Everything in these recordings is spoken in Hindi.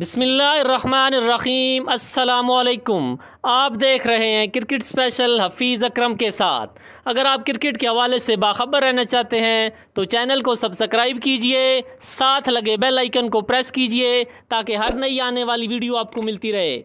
बिसमीम अल्लाम आप देख रहे हैं क्रिकेट स्पेशल हफीज़ अकरम के साथ अगर आप क्रिकेट के हवाले से बाखबर रहना चाहते हैं तो चैनल को सब्सक्राइब कीजिए साथ लगे बेल आइकन को प्रेस कीजिए ताकि हर नई आने वाली वीडियो आपको मिलती रहे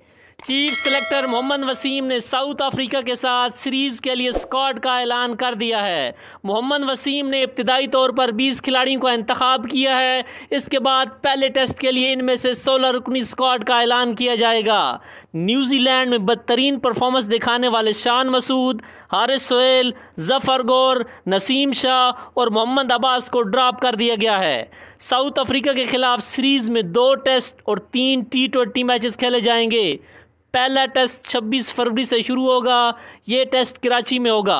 चीफ सेलेक्टर मोहम्मद वसीम ने साउथ अफ्रीका के साथ सीरीज़ के लिए स्कॉड का ऐलान कर दिया है मोहम्मद वसीम ने इब्तदाई तौर पर 20 खिलाड़ियों का इंतखब किया है इसके बाद पहले टेस्ट के लिए इनमें से 16 रुकनी स्कॉड का ऐलान किया जाएगा न्यूजीलैंड में बदतरीन परफॉर्मेंस दिखाने वाले शान मसूद हारिस सोहेल जफर गौर नसीम शाह और मोहम्मद अब्बास को ड्राप कर दिया गया है साउथ अफ्रीका के खिलाफ सीरीज़ में दो टेस्ट और तीन टी ट्वेंटी मैचेस खेले जाएंगे पहला टेस्ट 26 फरवरी से शुरू होगा ये टेस्ट कराची में होगा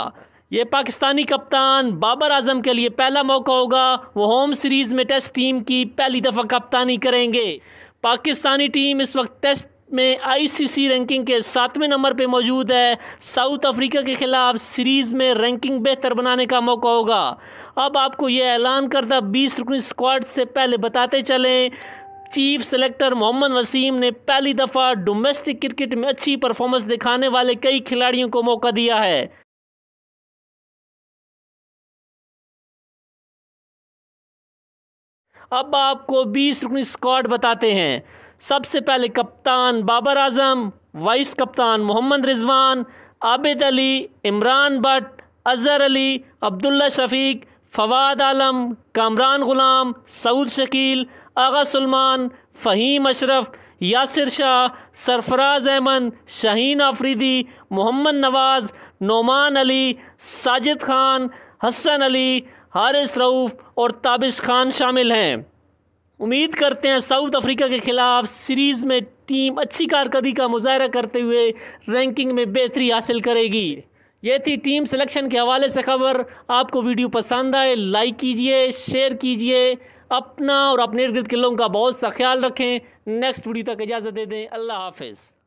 ये पाकिस्तानी कप्तान बाबर आजम के लिए पहला मौका होगा वो होम सीरीज़ में टेस्ट टीम की पहली दफ़ा कप्तानी करेंगे पाकिस्तानी टीम इस वक्त टेस्ट में आईसीसी रैंकिंग के सातवें नंबर पे मौजूद है साउथ अफ्रीका के ख़िलाफ़ सीरीज़ में रैंकिंग बेहतर बनाने का मौका होगा अब आपको यह ऐलान करता बीस रुकनी स्क्वाड से पहले बताते चलें चीफ सेलेक्टर मोहम्मद वसीम ने पहली दफ़ा डोमेस्टिक क्रिकेट में अच्छी परफॉर्मेंस दिखाने वाले कई खिलाड़ियों को मौका दिया है अब आपको 20 रुकनी स्क्वाड बताते हैं सबसे पहले कप्तान बाबर आजम वाइस कप्तान मोहम्मद रिजवान आबिद अली इमरान भट्ट अजहर अली अब्दुल्ला शफीक फवाद आलम कामरान ग़ुलाम सऊद शकील आगा सलमान फ़हीम अशरफ यासिर शाह सरफराज अहमद शाहीन आफरीदी मोहम्मद नवाज़ नोमान अली साजिद खान हसन अली हारिस रऊफ़ और ताबिश खान शामिल हैं उम्मीद करते हैं साउथ अफ्रीका के ख़िलाफ़ सीरीज़ में टीम अच्छी कारकर्दगी का मुजाहरा करते हुए रैंकिंग में बेहतरी हासिल करेगी ये थी टीम सिलेक्शन के हवाले से खबर आपको वीडियो पसंद आए लाइक कीजिए शेयर कीजिए अपना और अपने इर्द गिर्द के लोगों का बहुत सा ख्याल रखें नेक्स्ट वीडियो तक इजाज़त दे दें अल्लाह हाफिज़